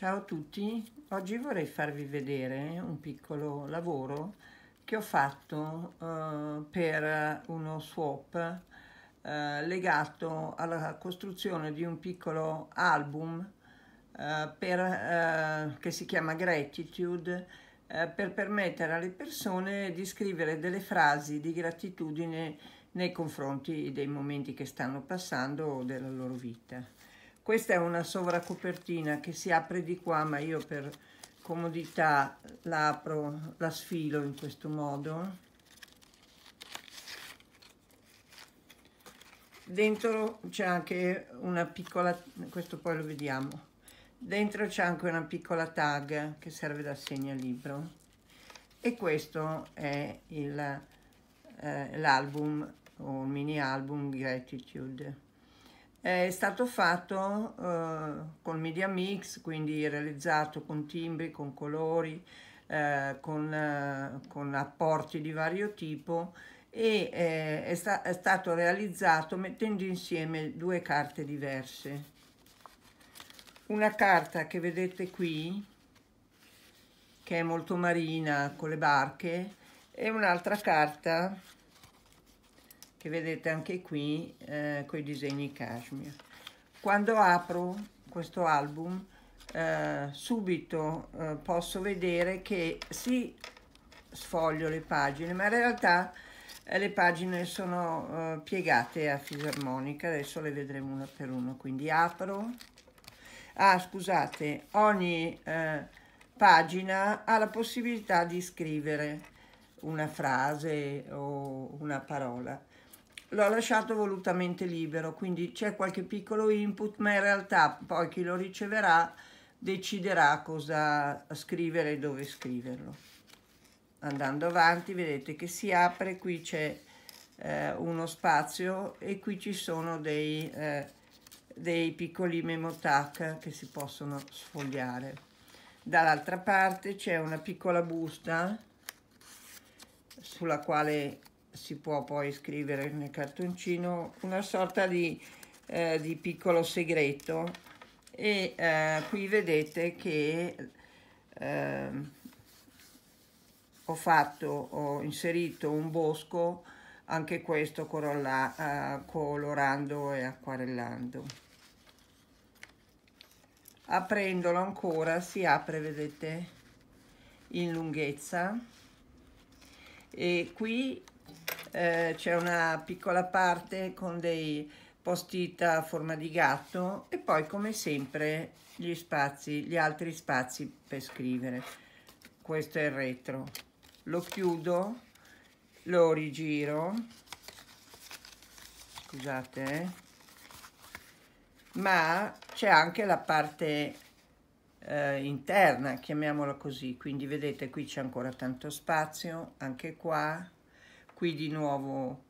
Ciao a tutti, oggi vorrei farvi vedere un piccolo lavoro che ho fatto eh, per uno swap eh, legato alla costruzione di un piccolo album eh, per, eh, che si chiama Gratitude eh, per permettere alle persone di scrivere delle frasi di gratitudine nei confronti dei momenti che stanno passando o della loro vita. Questa è una sovracopertina che si apre di qua, ma io per comodità la la sfilo in questo modo. Dentro c'è anche una piccola, questo poi lo vediamo, dentro c'è anche una piccola tag che serve da segnalibro. E questo è eh, l'album eh, o mini album Gratitude. È stato fatto eh, con media mix, quindi realizzato con timbri, con colori, eh, con, eh, con, apporti di vario tipo e eh, è, sta è stato realizzato mettendo insieme due carte diverse. Una carta che vedete qui, che è molto marina con le barche, e un'altra carta che vedete anche qui eh, con i disegni cashmere. Quando apro questo album eh, subito eh, posso vedere che si sfoglio le pagine, ma in realtà eh, le pagine sono eh, piegate a fisarmonica, adesso le vedremo una per una, quindi apro. Ah, scusate, ogni eh, pagina ha la possibilità di scrivere una frase o una parola l'ho lasciato volutamente libero, quindi c'è qualche piccolo input, ma in realtà poi chi lo riceverà deciderà cosa scrivere e dove scriverlo. Andando avanti vedete che si apre, qui c'è eh, uno spazio e qui ci sono dei, eh, dei piccoli memo tag che si possono sfogliare. Dall'altra parte c'è una piccola busta sulla quale si può poi scrivere nel cartoncino una sorta di, eh, di piccolo segreto e eh, qui vedete che eh, ho fatto ho inserito un bosco anche questo eh, colorando e acquarellando aprendolo ancora si apre vedete in lunghezza e qui eh, c'è una piccola parte con dei post-it a forma di gatto e poi come sempre gli spazi, gli altri spazi per scrivere. Questo è il retro. Lo chiudo, lo rigiro, scusate, eh. ma c'è anche la parte eh, interna, chiamiamola così, quindi vedete qui c'è ancora tanto spazio, anche qua, qui di nuovo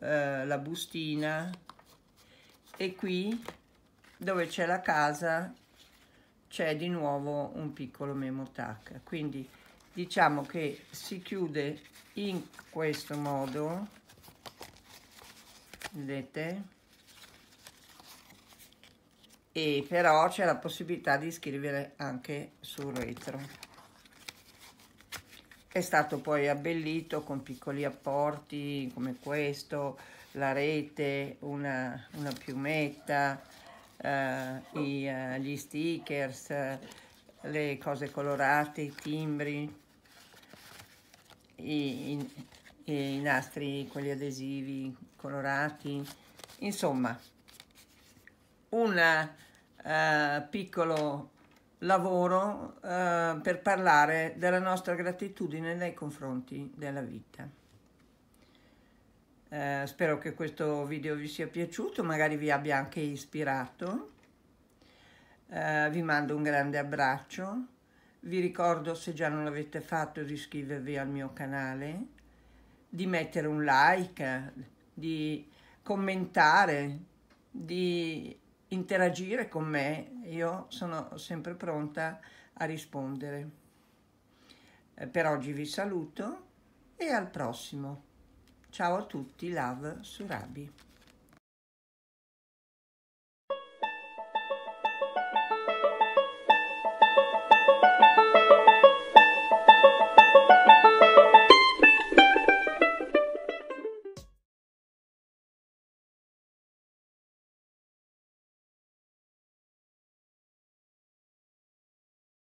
eh, la bustina e qui dove c'è la casa c'è di nuovo un piccolo memo tac quindi diciamo che si chiude in questo modo vedete e però c'è la possibilità di scrivere anche sul retro è stato poi abbellito con piccoli apporti come questo, la rete, una, una piumetta, eh, i, eh, gli stickers, le cose colorate, i timbri, i, i, i nastri, quegli adesivi colorati, insomma un eh, piccolo lavoro eh, per parlare della nostra gratitudine nei confronti della vita. Eh, spero che questo video vi sia piaciuto, magari vi abbia anche ispirato. Eh, vi mando un grande abbraccio. Vi ricordo, se già non l'avete fatto, di iscrivervi al mio canale, di mettere un like, di commentare, di interagire con me, io sono sempre pronta a rispondere. Eh, per oggi vi saluto e al prossimo. Ciao a tutti, Love su Rabi.